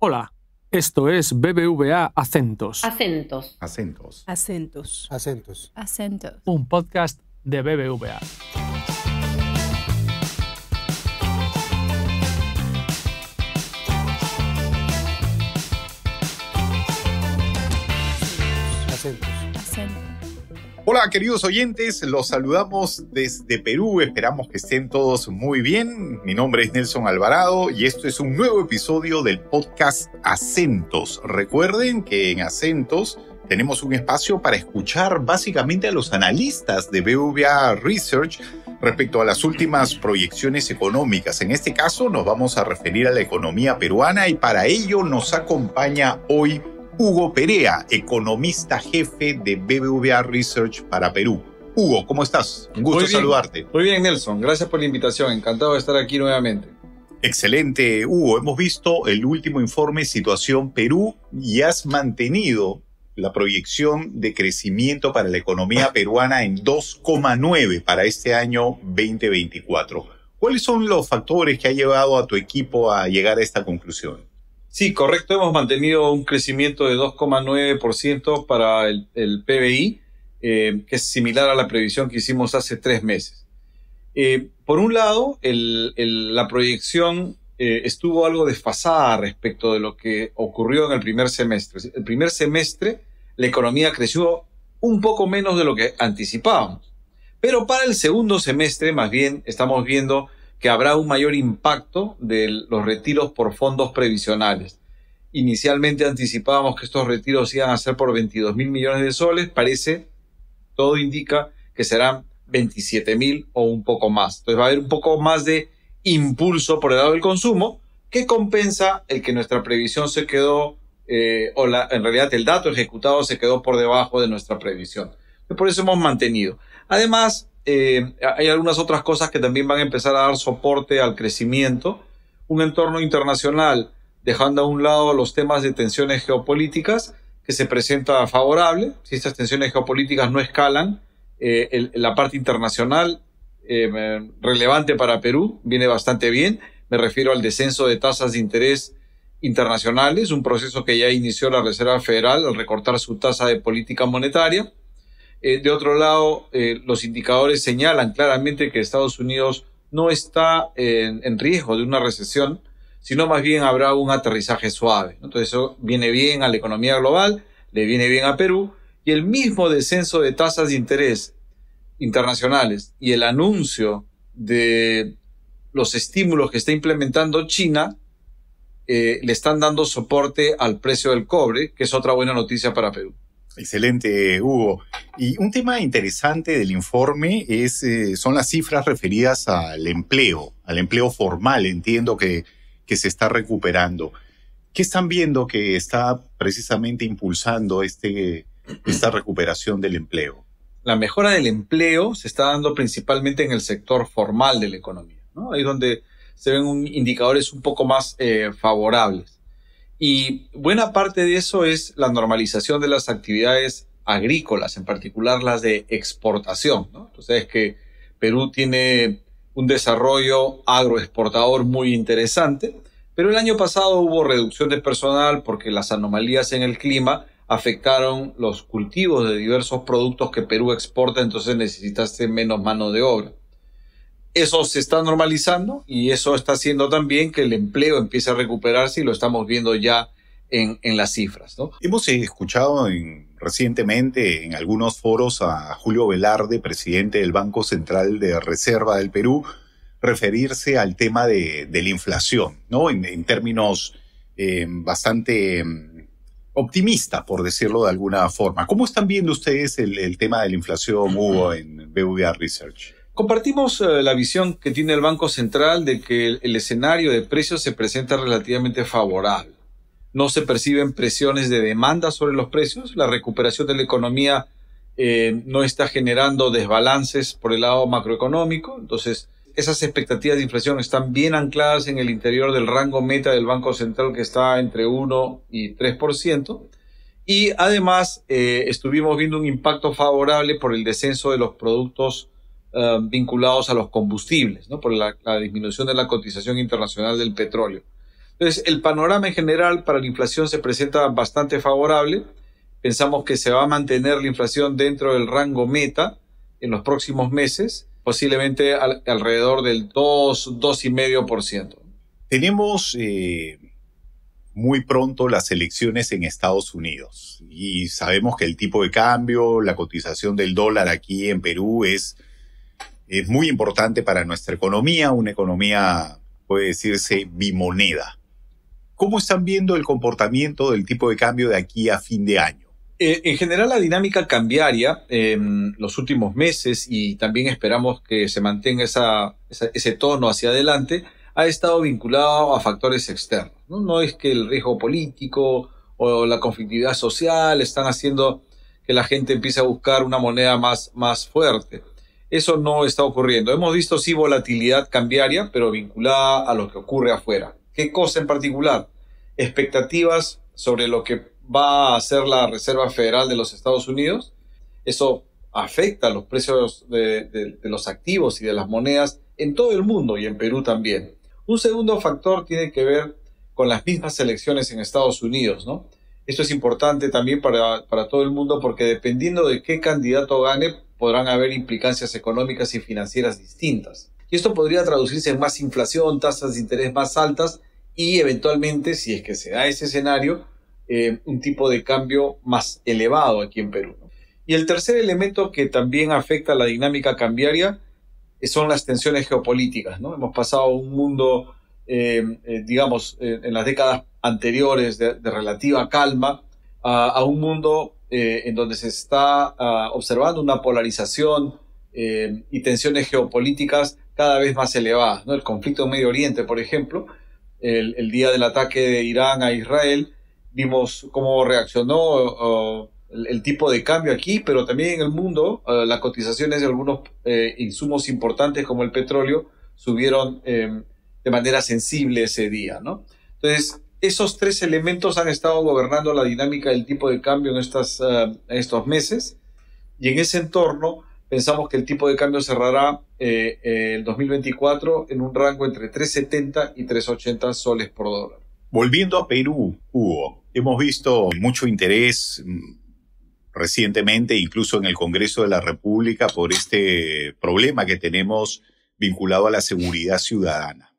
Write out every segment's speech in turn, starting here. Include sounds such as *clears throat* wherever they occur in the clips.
Hola, esto es BBVA Acentos. Acentos. Acentos. Acentos. Acentos. Acentos. Un podcast de BBVA. Hola queridos oyentes, los saludamos desde Perú, esperamos que estén todos muy bien. Mi nombre es Nelson Alvarado y esto es un nuevo episodio del podcast Acentos. Recuerden que en Acentos tenemos un espacio para escuchar básicamente a los analistas de BVA Research respecto a las últimas proyecciones económicas. En este caso nos vamos a referir a la economía peruana y para ello nos acompaña hoy Hugo Perea, economista jefe de BBVA Research para Perú. Hugo, ¿cómo estás? Un gusto saludarte. Muy bien, Nelson. Gracias por la invitación. Encantado de estar aquí nuevamente. Excelente, Hugo. Hemos visto el último informe Situación Perú y has mantenido la proyección de crecimiento para la economía *laughs* peruana en 2,9 para este año 2024. ¿Cuáles son los factores que ha llevado a tu equipo a llegar a esta conclusión? Sí, correcto. Hemos mantenido un crecimiento de 2,9% para el, PBI, eh, que es similar a la previsión que hicimos hace tres meses. Eh, por un lado, la proyección eh, estuvo algo desfasada respecto de lo que ocurrió en el primer semestre. El primer semestre la economía creció un poco menos de lo que anticipábamos. Pero para el segundo semestre, más bien, estamos viendo que habrá un mayor impacto de los retiros por fondos previsionales. Inicialmente anticipábamos que estos retiros iban a ser por 22 mil millones de soles, parece, todo indica que serán 27 mil o un poco más. Entonces va a haber un poco más de impulso por el lado del consumo que compensa el que nuestra previsión se quedó, eh, o la, en realidad el dato ejecutado se quedó por debajo de nuestra previsión. Por eso hemos mantenido. Además, eh, hay algunas otras cosas que también van a empezar a dar soporte al crecimiento. Un entorno internacional, dejando a un lado los temas de tensiones geopolíticas, que se presenta favorable. Si estas tensiones geopolíticas no escalan, eh, la parte internacional eh, relevante para Perú viene bastante bien. Me refiero al descenso de tasas de interés internacionales, un proceso que ya inició la Reserva Federal al recortar su tasa de política monetaria. Eh, de otro lado, eh, los indicadores señalan claramente que Estados Unidos no está en, riesgo de una recesión, sino más bien habrá un aterrizaje suave. Entonces eso viene bien a la economía global, le viene bien a Perú, y el mismo descenso de tasas de interés internacionales y el anuncio de los estímulos que está implementando China eh, le están dando soporte al precio del cobre, que es otra buena noticia para Perú. Excelente, Hugo. Y un tema interesante del informe es, eh, son las cifras referidas al empleo, al empleo formal, entiendo que, se está recuperando. ¿Qué están viendo que está precisamente impulsando este, esta recuperación del empleo? La mejora del empleo se está dando principalmente en el sector formal de la economía, ¿no? ahí donde se ven indicadores un poco más eh, favorables. Y buena parte de eso es la normalización de las actividades agrícolas, en particular las de exportación. Entonces, es que Perú tiene un desarrollo agroexportador muy interesante, pero el año pasado hubo reducción de personal porque las anomalías en el clima afectaron los cultivos de diversos productos que Perú exporta, entonces necesitaste menos mano de obra. Eso se está normalizando y eso está haciendo también que el empleo empiece a recuperarse y lo estamos viendo ya en, las cifras. ¿no? Hemos escuchado en, recientemente en algunos foros a Julio Velarde, presidente del Banco Central de Reserva del Perú, referirse al tema de, la inflación, ¿no? En, términos eh, bastante mm, optimista, por decirlo de alguna forma. ¿Cómo están viendo ustedes el, tema de la inflación, Hugo, en BVA Research? Compartimos eh, la visión que tiene el Banco Central de que el, escenario de precios se presenta relativamente favorable. No se perciben presiones de demanda sobre los precios, la recuperación de la economía eh, no está generando desbalances por el lado macroeconómico. Entonces, esas expectativas de inflación están bien ancladas en el interior del rango meta del Banco Central que está entre 1 y 3%. Y además, eh, estuvimos viendo un impacto favorable por el descenso de los productos eh, vinculados a los combustibles, por la, disminución de la cotización internacional del petróleo. Entonces, el panorama en general para la inflación se presenta bastante favorable. Pensamos que se va a mantener la inflación dentro del rango meta en los próximos meses, posiblemente alrededor del 2, 2,5%. Tenemos eh, muy pronto las elecciones en Estados Unidos y sabemos que el tipo de cambio, la cotización del dólar aquí en Perú es es muy importante para nuestra economía, una economía, puede decirse, bimoneda. ¿Cómo están viendo el comportamiento del tipo de cambio de aquí a fin de año? Eh, en general, la dinámica cambiaria en em, los últimos meses y también esperamos que se mantenga ese tono hacia adelante, ha estado vinculado a factores externos. ¿no? es que el riesgo político o la conflictividad social están haciendo que la gente empiece a buscar una moneda más, más fuerte. Eso no está ocurriendo. Hemos visto sí volatilidad cambiaria, pero vinculada a lo que ocurre afuera. ¿Qué cosa en particular? Expectativas sobre lo que va a hacer la Reserva Federal de los Estados Unidos. Eso afecta los precios de, los activos y de las monedas en todo el mundo y en Perú también. Un segundo factor tiene que ver con las mismas elecciones en Estados Unidos, ¿no? Esto es importante también para, para, todo el mundo porque dependiendo de qué candidato gane, podrán haber implicancias económicas y financieras distintas. Y esto podría traducirse en más inflación, tasas de interés más altas y eventualmente, si es que se da ese escenario, eh, un tipo de cambio más elevado aquí en Perú. Y el tercer elemento que también afecta la dinámica cambiaria eh, son las tensiones geopolíticas. ¿no? Hemos pasado un mundo, eh, digamos, en las décadas anteriores de, relativa calma a un mundo eh, en donde se está ah, observando una polarización eh, y tensiones geopolíticas cada vez más elevadas. El conflicto en Medio Oriente, por ejemplo, el, día del ataque de Irán a Israel, vimos cómo reaccionó el, tipo de cambio aquí, pero también en el mundo ah, las cotizaciones de algunos eh, insumos importantes como el petróleo subieron em, de manera sensible ese día. Entonces, esos tres elementos han estado gobernando la dinámica del tipo de cambio en eh, estos meses y en ese entorno pensamos que el tipo de cambio cerrará eh, el 2024 en un rango entre 370 y 380 soles por dólar. Volviendo a Perú, Hugo, hemos visto mucho interés mm, recientemente, incluso en el Congreso de la República, por este problema que tenemos vinculado a la seguridad ciudadana.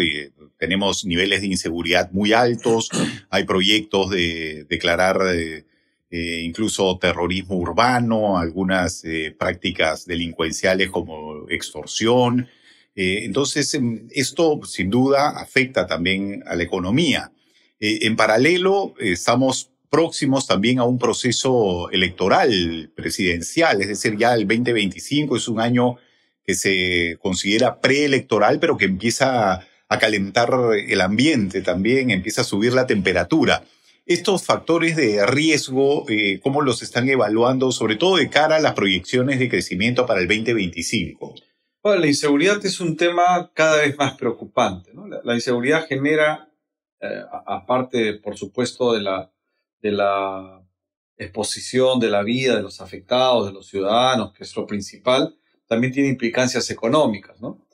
Eh, tenemos niveles de inseguridad muy altos, *clears throat* hay proyectos de declarar eh, eh, incluso terrorismo urbano, algunas prácticas delincuenciales como extorsión. entonces, em, esto sin duda afecta también a la economía. en paralelo, estamos próximos también a un proceso electoral presidencial, es decir, ya el 2025 es un año se considera preelectoral, pero que empieza a calentar el ambiente también, empieza a subir la temperatura. Estos factores de riesgo, como eh, ¿cómo los están evaluando, sobre todo de cara a las proyecciones de crecimiento para el 2025? Bueno, la inseguridad es un tema cada vez más preocupante. La, inseguridad genera, eh, aparte, por supuesto, de la, de la exposición de la vida de los afectados, de los ciudadanos, que es lo principal, también tiene implicancias económicas, ¿no?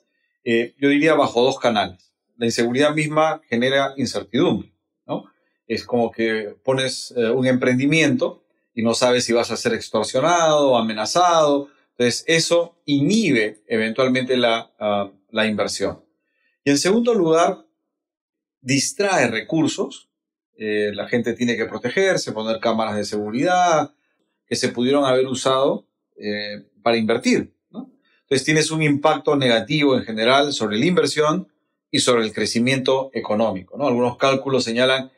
Eh, yo diría bajo dos canales. La inseguridad misma genera incertidumbre, ¿no? Es como que pones eh, un emprendimiento y no sabes si vas a ser extorsionado, amenazado. Entonces, eso inhibe eventualmente la, ah, inversión. Y en segundo lugar, distrae recursos. Eh, la gente tiene que protegerse, poner cámaras de seguridad que se pudieron haber usado para invertir. Entonces tienes un impacto negativo en general sobre la inversión y sobre el crecimiento económico. Algunos cálculos señalan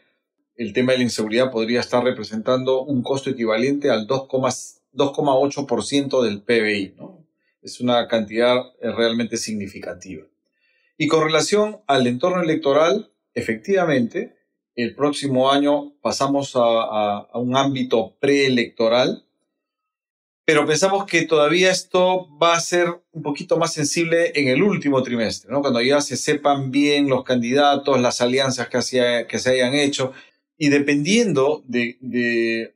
el tema de la inseguridad podría estar representando un costo equivalente al 2,8% del PBI. ¿no? Es una cantidad eh, realmente significativa. Y con relación al entorno electoral, efectivamente, el próximo año pasamos a, a un ámbito preelectoral pero pensamos que todavía esto va a ser un poquito más sensible en el último trimestre, ¿no? cuando ya se sepan bien los candidatos, las alianzas que, hacia, que se hayan hecho, y dependiendo de,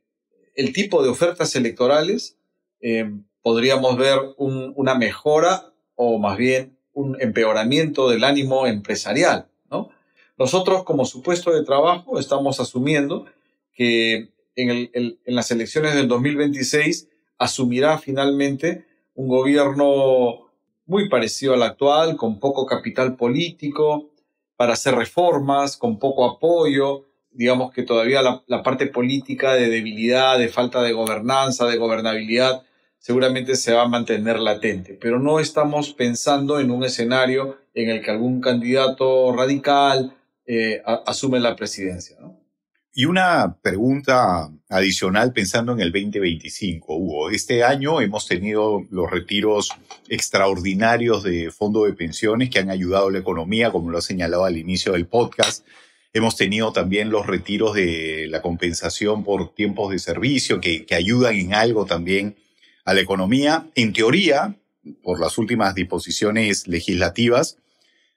el tipo de ofertas electorales, eh, podríamos ver una mejora o más bien un empeoramiento del ánimo empresarial. ¿no? Nosotros como supuesto de trabajo estamos asumiendo que en, en las elecciones del 2026 asumirá finalmente un gobierno muy parecido al actual, con poco capital político, para hacer reformas, con poco apoyo. Digamos que todavía la, parte política de debilidad, de falta de gobernanza, de gobernabilidad, seguramente se va a mantener latente. Pero no estamos pensando en un escenario en el que algún candidato radical eh, asume la presidencia. ¿no? Y una pregunta adicional pensando en el 2025, Hugo. Este año hemos tenido los retiros extraordinarios de fondo de pensiones que han ayudado a la economía, como lo ha señalado al inicio del podcast. Hemos tenido también los retiros de la compensación por tiempos de servicio que ayudan en algo también a la economía. En teoría, por las últimas disposiciones legislativas,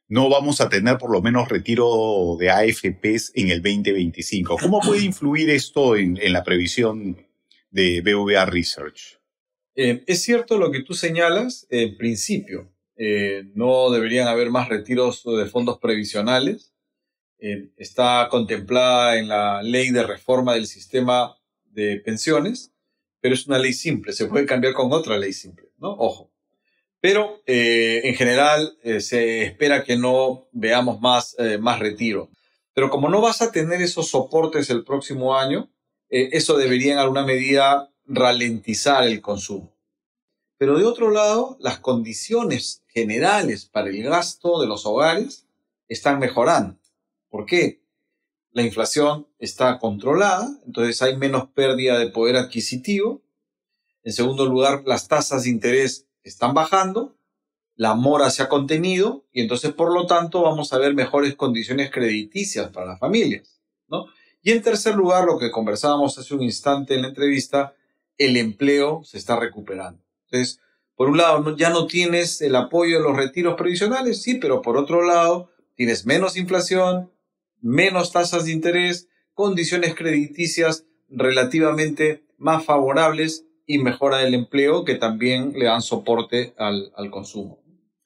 no vamos a tener por lo menos retiro de AFPs en el 2025. ¿Cómo puede *clears throat* influir esto en, la previsión de BVA Research? Eh, es cierto lo que tú señalas en principio. Eh, no deberían haber más retiros de fondos previsionales. Eh, está contemplada en la ley de reforma del sistema de pensiones, pero es una ley simple. Se puede cambiar con otra ley simple, ¿no? Ojo. Pero eh, en general eh, se espera que no veamos más, eh, más retiro. Pero como no vas a tener esos soportes el próximo año, eso debería en alguna medida ralentizar el consumo. Pero de otro lado, las condiciones generales para el gasto de los hogares están mejorando. ¿Por qué? La inflación está controlada, entonces hay menos pérdida de poder adquisitivo. En segundo lugar, las tasas de interés están bajando, la mora se ha contenido y entonces, por lo tanto, vamos a ver mejores condiciones crediticias para las familias, ¿no? Y en tercer lugar, lo que conversábamos hace un instante en la entrevista, el empleo se está recuperando. Entonces, por un lado, ya no tienes el apoyo de los retiros previsionales, sí, pero por otro lado, tienes menos inflación, menos tasas de interés, condiciones crediticias relativamente más favorables y mejora del empleo que también le dan soporte al, consumo.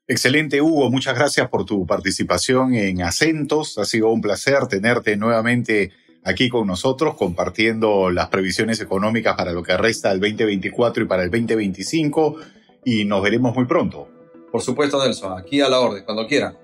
Excelente, Hugo. Muchas gracias por tu participación en Acentos. Ha sido un placer tenerte nuevamente aquí con nosotros compartiendo las previsiones económicas para lo que resta del 2024 y para el 2025 y nos veremos muy pronto. Por supuesto, Nelson, aquí a la orden, cuando quiera.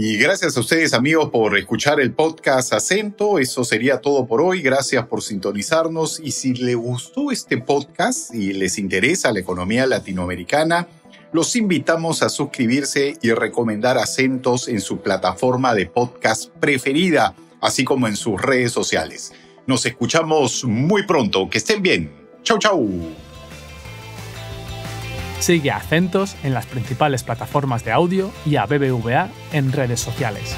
Y gracias a ustedes amigos por escuchar el podcast Acento. Eso sería todo por hoy. Gracias por sintonizarnos. Y si le gustó este podcast y les interesa la economía latinoamericana, los invitamos a suscribirse y recomendar acentos en su plataforma de podcast preferida, así como en sus redes sociales. Nos escuchamos muy pronto. Que estén bien. Chau, chau. Sigue a Acentos en las principales plataformas de audio y a BBVA en redes sociales.